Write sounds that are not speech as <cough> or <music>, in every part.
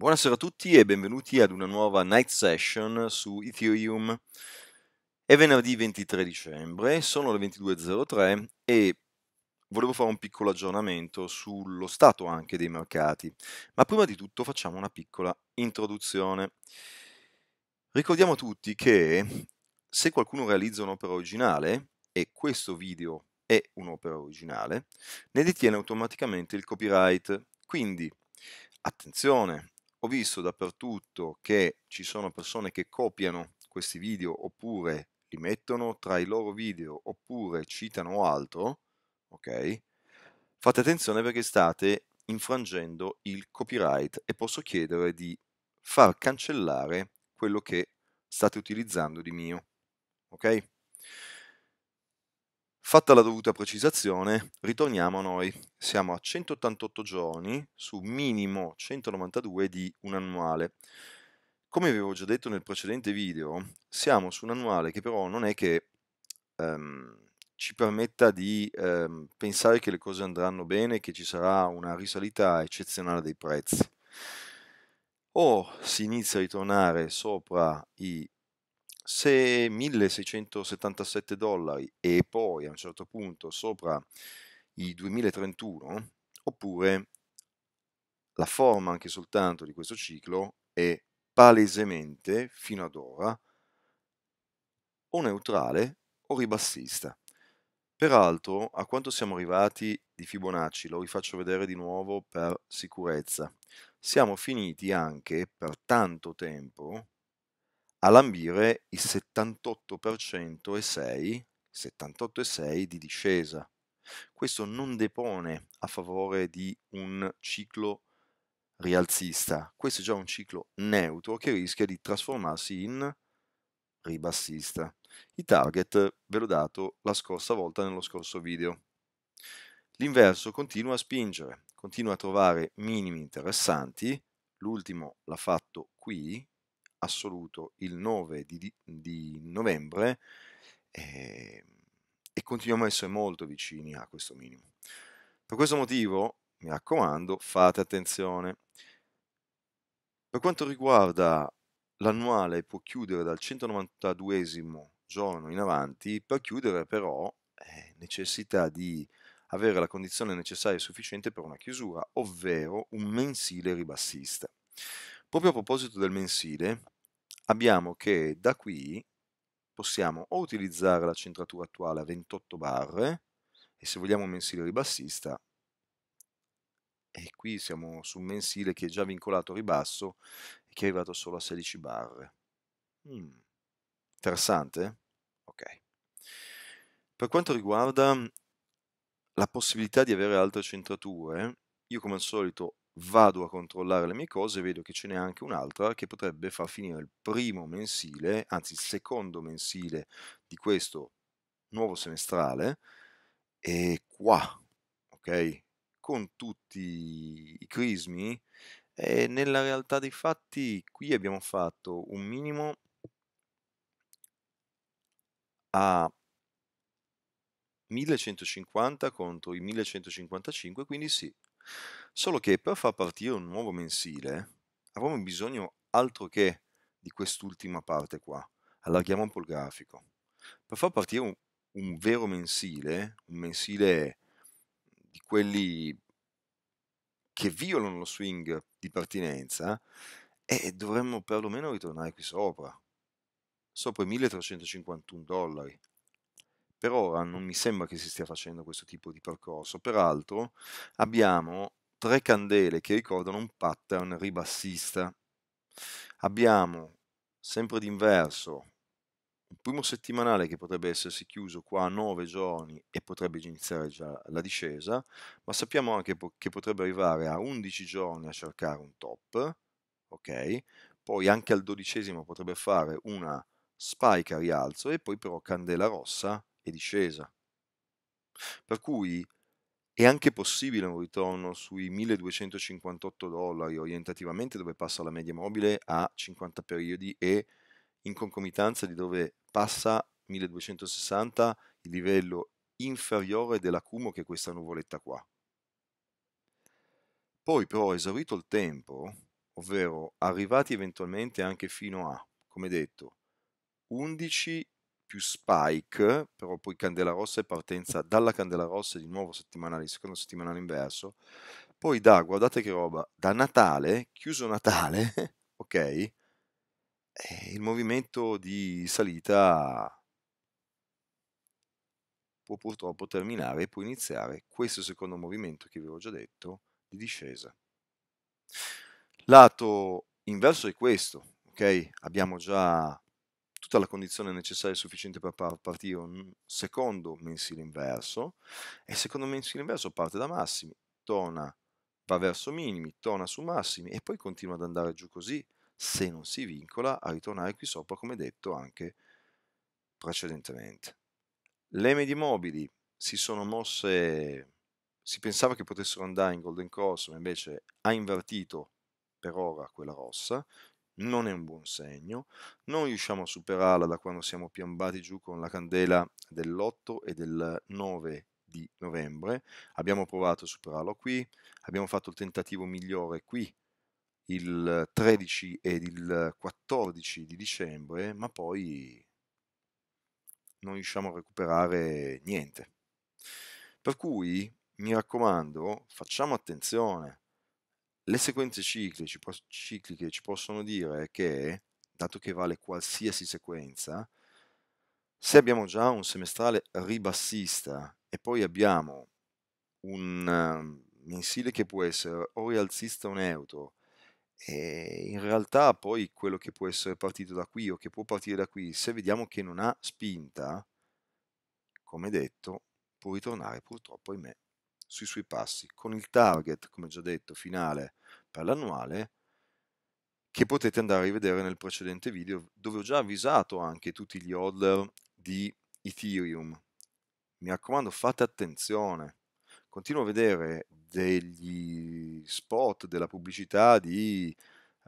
Buonasera a tutti e benvenuti ad una nuova night session su Ethereum. È venerdì 23 dicembre, sono le 22.03 e volevo fare un piccolo aggiornamento sullo stato anche dei mercati. Ma prima di tutto facciamo una piccola introduzione. Ricordiamo tutti che se qualcuno realizza un'opera originale, e questo video è un'opera originale, ne detiene automaticamente il copyright. Quindi, attenzione, ho visto dappertutto che ci sono persone che copiano questi video oppure li mettono tra i loro video oppure citano altro, ok? Fate attenzione perché state infrangendo il copyright e posso chiedere di far cancellare quello che state utilizzando di mio, ok? Fatta la dovuta precisazione, ritorniamo a noi. Siamo a 188 giorni su minimo 192 di un annuale. Come avevo già detto nel precedente video, siamo su un annuale che però non è che ehm, ci permetta di ehm, pensare che le cose andranno bene, che ci sarà una risalita eccezionale dei prezzi. O si inizia a ritornare sopra i se 1677 dollari e poi a un certo punto sopra i 2031, oppure la forma anche soltanto di questo ciclo è palesemente, fino ad ora, o neutrale o ribassista. Peraltro, a quanto siamo arrivati di Fibonacci, lo rifaccio vedere di nuovo per sicurezza, siamo finiti anche per tanto tempo a lambire i 78,6 78,6 di discesa. Questo non depone a favore di un ciclo rialzista, questo è già un ciclo neutro che rischia di trasformarsi in ribassista. I target ve l'ho dato la scorsa volta nello scorso video. L'inverso continua a spingere, continua a trovare minimi interessanti, l'ultimo l'ha fatto qui, assoluto il 9 di, di novembre eh, e continuiamo a essere molto vicini a questo minimo. Per questo motivo, mi raccomando, fate attenzione. Per quanto riguarda l'annuale può chiudere dal 192 giorno in avanti, per chiudere però eh, necessità di avere la condizione necessaria e sufficiente per una chiusura, ovvero un mensile ribassista. Proprio a proposito del mensile, abbiamo che da qui possiamo o utilizzare la centratura attuale a 28 barre, e se vogliamo un mensile ribassista, e qui siamo su un mensile che è già vincolato a ribasso e che è arrivato solo a 16 barre. Mm. Interessante? Ok. Per quanto riguarda la possibilità di avere altre centrature, io come al solito vado a controllare le mie cose e vedo che ce n'è anche un'altra che potrebbe far finire il primo mensile, anzi il secondo mensile di questo nuovo semestrale, e qua, ok? Con tutti i crismi, e nella realtà dei fatti qui abbiamo fatto un minimo a 1150 contro i 1155, quindi sì, Solo che per far partire un nuovo mensile avremo bisogno altro che di quest'ultima parte qua. Allarghiamo un po' il grafico. Per far partire un, un vero mensile, un mensile di quelli che violano lo swing di pertinenza, eh, dovremmo perlomeno ritornare qui sopra, sopra i 1351 dollari per ora non mi sembra che si stia facendo questo tipo di percorso, peraltro abbiamo tre candele che ricordano un pattern ribassista. Abbiamo sempre d'inverso un primo settimanale che potrebbe essersi chiuso qua a 9 giorni e potrebbe iniziare già la discesa, ma sappiamo anche che potrebbe arrivare a 11 giorni a cercare un top, ok? Poi anche al dodicesimo potrebbe fare una spike a rialzo e poi però candela rossa e discesa. Per cui è anche possibile un ritorno sui 1258 dollari orientativamente dove passa la media mobile a 50 periodi e in concomitanza di dove passa 1260 il livello inferiore dell'acumo che è questa nuvoletta qua. Poi però esaurito il tempo, ovvero arrivati eventualmente anche fino a, come detto, 11 più spike, però poi candela rossa e partenza dalla candela rossa di nuovo settimanale, secondo settimanale inverso, poi da, guardate che roba, da Natale, chiuso Natale, <laughs> ok, eh, il movimento di salita può purtroppo terminare e può iniziare questo secondo movimento che vi ho già detto di discesa. Lato inverso è questo, ok? Abbiamo già tutta la condizione necessaria e sufficiente per partire un secondo mensile inverso e il secondo mensile inverso parte da massimi, torna, va verso minimi, torna su massimi e poi continua ad andare giù così se non si vincola a ritornare qui sopra come detto anche precedentemente. Le medie mobili si sono mosse, si pensava che potessero andare in Golden Cross, ma invece ha invertito per ora quella rossa, non è un buon segno, non riusciamo a superarla da quando siamo piombati giù con la candela dell'8 e del 9 di novembre, abbiamo provato a superarlo qui, abbiamo fatto il tentativo migliore qui, il 13 ed il 14 di dicembre, ma poi non riusciamo a recuperare niente. Per cui, mi raccomando, facciamo attenzione, le sequenze cicliche, cicliche ci possono dire che, dato che vale qualsiasi sequenza, se abbiamo già un semestrale ribassista e poi abbiamo un ehm, mensile che può essere o rialzista o neutro, e in realtà poi quello che può essere partito da qui o che può partire da qui, se vediamo che non ha spinta, come detto, può ritornare purtroppo, ahimè, sui suoi passi, con il target, come già detto, finale per l'annuale, che potete andare a rivedere nel precedente video, dove ho già avvisato anche tutti gli hodler di Ethereum. Mi raccomando, fate attenzione. Continuo a vedere degli spot, della pubblicità di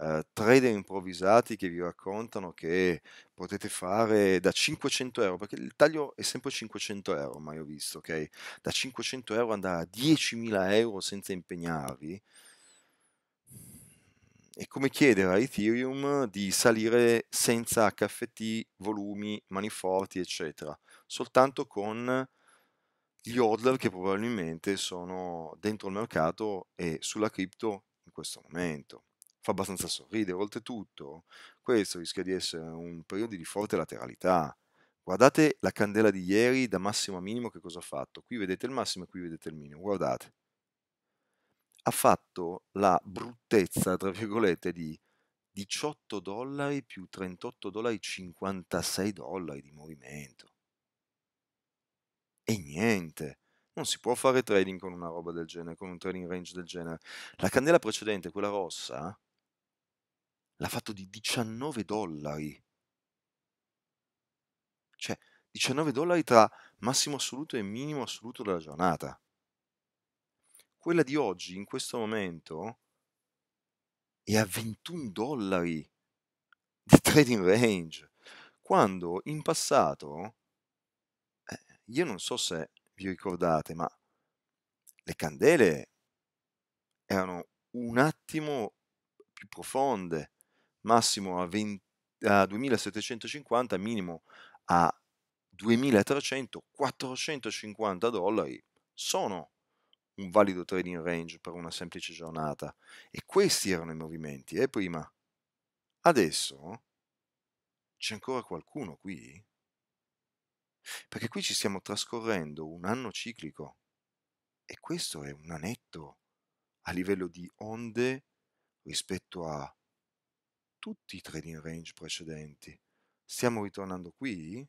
eh, trader improvvisati che vi raccontano che potete fare da 500 euro, perché il taglio è sempre 500 euro, mai ho visto, ok? Da 500 euro andare a 10.000 euro senza impegnarvi, è come chiedere a Ethereum di salire senza HFT, volumi, maniforti, eccetera, soltanto con gli hodler che probabilmente sono dentro il mercato e sulla cripto in questo momento fa abbastanza sorridere. Oltretutto, questo rischia di essere un periodo di forte lateralità. Guardate la candela di ieri da massimo a minimo che cosa ha fatto. Qui vedete il massimo e qui vedete il minimo. Guardate. Ha fatto la bruttezza, tra virgolette, di 18 dollari più 38 dollari, 56 dollari di movimento. E niente. Non si può fare trading con una roba del genere, con un trading range del genere. La candela precedente, quella rossa, l'ha fatto di 19 dollari. Cioè, 19 dollari tra massimo assoluto e minimo assoluto della giornata. Quella di oggi, in questo momento, è a 21 dollari di <laughs> trading range, quando in passato, eh, io non so se vi ricordate, ma le candele erano un attimo più profonde, massimo a, 20, a 2750, minimo a 2300, 450 dollari sono un valido trading range per una semplice giornata. E questi erano i movimenti, eh, prima. Adesso c'è ancora qualcuno qui? Perché qui ci stiamo trascorrendo un anno ciclico e questo è un anetto a livello di onde rispetto a tutti i trading range precedenti. Stiamo ritornando qui?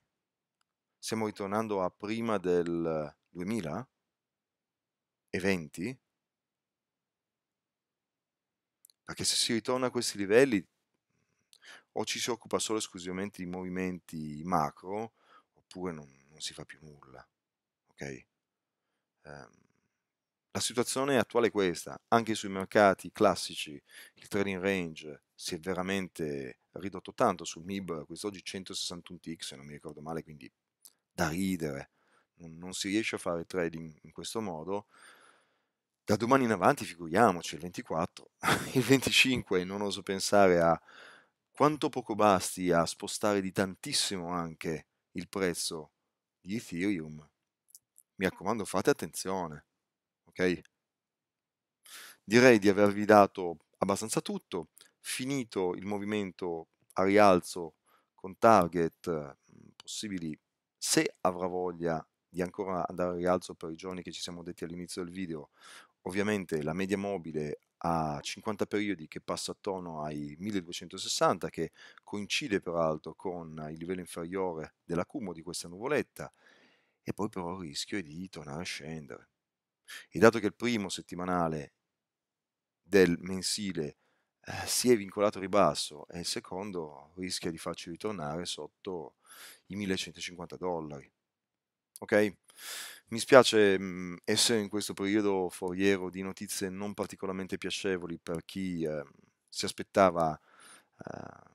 Stiamo ritornando a prima del 2020? Perché se si ritorna a questi livelli o ci si occupa solo e esclusivamente di movimenti macro oppure non, non si fa più nulla. Ok? Um, la situazione attuale è questa, anche sui mercati classici il trading range si è veramente ridotto tanto, sul MIB quest'oggi 161 tick se non mi ricordo male, quindi da ridere, non si riesce a fare trading in questo modo, da domani in avanti figuriamoci il 24, <laughs> il 25 non oso pensare a quanto poco basti a spostare di tantissimo anche il prezzo di Ethereum. Mi raccomando fate attenzione ok? Direi di avervi dato abbastanza tutto, finito il movimento a rialzo con target mm, possibili se avrà voglia di ancora andare a rialzo per i giorni che ci siamo detti all'inizio del video, ovviamente la media mobile a 50 periodi che passa attorno ai 1260 che coincide peraltro con il livello inferiore dell'accumulo di questa nuvoletta e poi però il rischio è di tornare a scendere. E dato che il primo settimanale del mensile eh, si è vincolato al ribasso e il secondo rischia di farci ritornare sotto i 1150 dollari. Ok? Mi spiace mh, mm, essere in questo periodo foriero di notizie non particolarmente piacevoli per chi eh, si aspettava eh,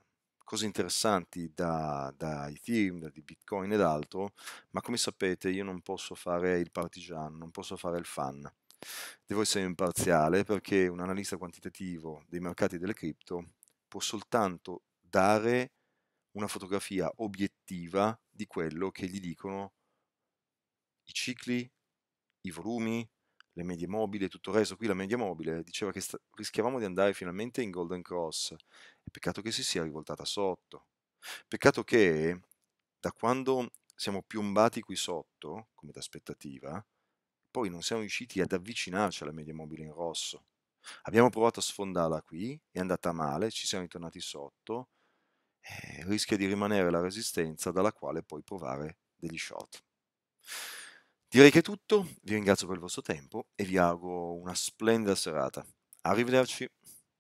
cose interessanti da, da Ethereum, da Bitcoin ed altro, ma come sapete io non posso fare il partigiano, non posso fare il fan. Devo essere imparziale perché un analista quantitativo dei mercati delle cripto può soltanto dare una fotografia obiettiva di quello che gli dicono i cicli, i volumi, le medie mobili, e tutto il resto, qui la media mobile diceva che sta- rischiavamo di andare finalmente in Golden Cross, peccato che si sia rivoltata sotto, peccato che da quando siamo piombati qui sotto, come d'aspettativa, poi non siamo riusciti ad avvicinarci alla media mobile in rosso. Abbiamo provato a sfondarla qui, è andata male, ci siamo ritornati sotto, eh, rischia di rimanere la resistenza dalla quale poi provare degli shot. Direi che è tutto, vi ringrazio per il vostro tempo e vi auguro una splendida serata. Arrivederci.